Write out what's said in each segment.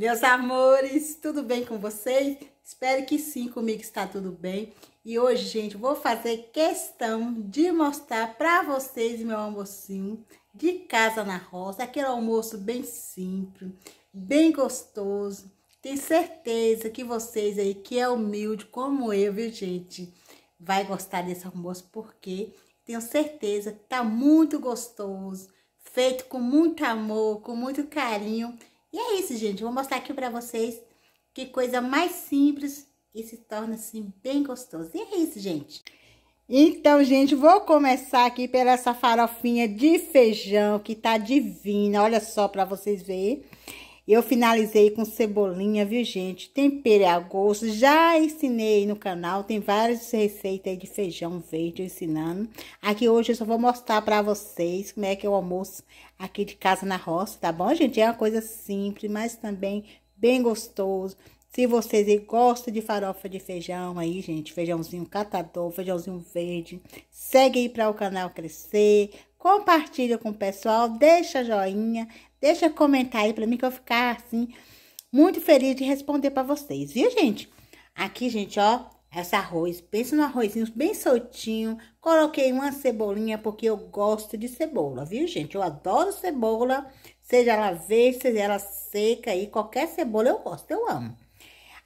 Meus amores, tudo bem com vocês? Espero que sim, comigo está tudo bem. E hoje, gente, vou fazer questão de mostrar para vocês meu almocinho de casa na roça. Aquele almoço bem simples, bem gostoso. Tenho certeza que vocês aí, que é humilde como eu, viu, gente? Vai gostar desse almoço, porque tenho certeza que tá muito gostoso. Feito com muito amor, com muito carinho e é isso, gente. Vou mostrar aqui para vocês que coisa mais simples e se torna, assim, bem gostoso. E é isso, gente. Então, gente, vou começar aqui pela essa farofinha de feijão que tá divina. Olha só para vocês verem. Eu finalizei com cebolinha, viu, gente? Tempere a gosto. Já ensinei no canal, tem várias receitas aí de feijão verde ensinando. Aqui hoje eu só vou mostrar para vocês como é que é o almoço aqui de casa na roça, tá bom, gente? É uma coisa simples, mas também bem gostoso. Se vocês gostam de farofa de feijão aí, gente, feijãozinho catador, feijãozinho verde, segue aí para o canal crescer, compartilha com o pessoal, deixa joinha, deixa comentar aí para mim que eu ficar assim muito feliz de responder para vocês, viu, gente? Aqui, gente, ó, esse arroz, pensa no arrozinho bem soltinho. Coloquei uma cebolinha porque eu gosto de cebola, viu, gente? Eu adoro cebola, seja ela verde, seja ela seca aí, qualquer cebola eu gosto, eu amo.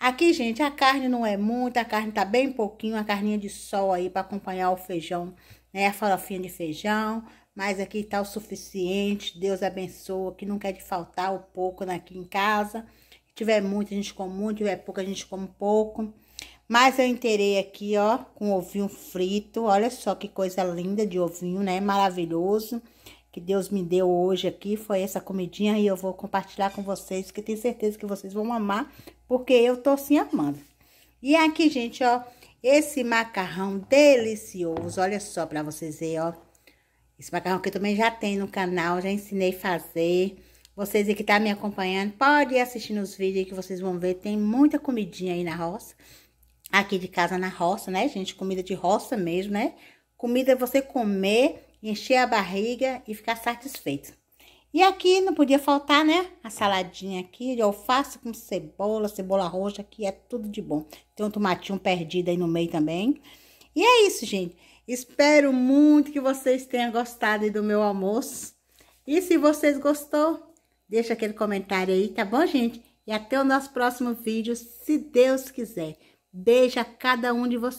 Aqui, gente, a carne não é muita, a carne tá bem pouquinho, a carninha de sol aí para acompanhar o feijão, né? A farofinha de feijão, mas aqui tá o suficiente. Deus abençoa, que não quer de faltar o pouco aqui em casa. Se tiver muito, a gente come muito, se tiver pouco, a gente come pouco. Mas eu inteirei aqui, ó, com ovinho frito. Olha só que coisa linda de ovinho, né? Maravilhoso que Deus me deu hoje aqui foi essa comidinha e eu vou compartilhar com vocês, que tenho certeza que vocês vão amar, porque eu tô assim amando. E aqui, gente, ó, esse macarrão delicioso, olha só pra vocês verem, ó. Esse macarrão que também já tem no canal, já ensinei a fazer. Vocês aí que tá me acompanhando, pode ir assistindo os vídeos que vocês vão ver, tem muita comidinha aí na roça. Aqui de casa na roça, né, gente? Comida de roça mesmo, né? Comida é você comer encher a barriga e ficar satisfeito. E aqui não podia faltar, né? A saladinha aqui de alface com cebola, cebola roxa, que é tudo de bom. Tem um tomatinho perdido aí no meio também. E é isso, gente. Espero muito que vocês tenham gostado do meu almoço. E se vocês gostou, deixa aquele comentário aí, tá bom, gente? E até o nosso próximo vídeo, se Deus quiser. Beijo a cada um de vocês.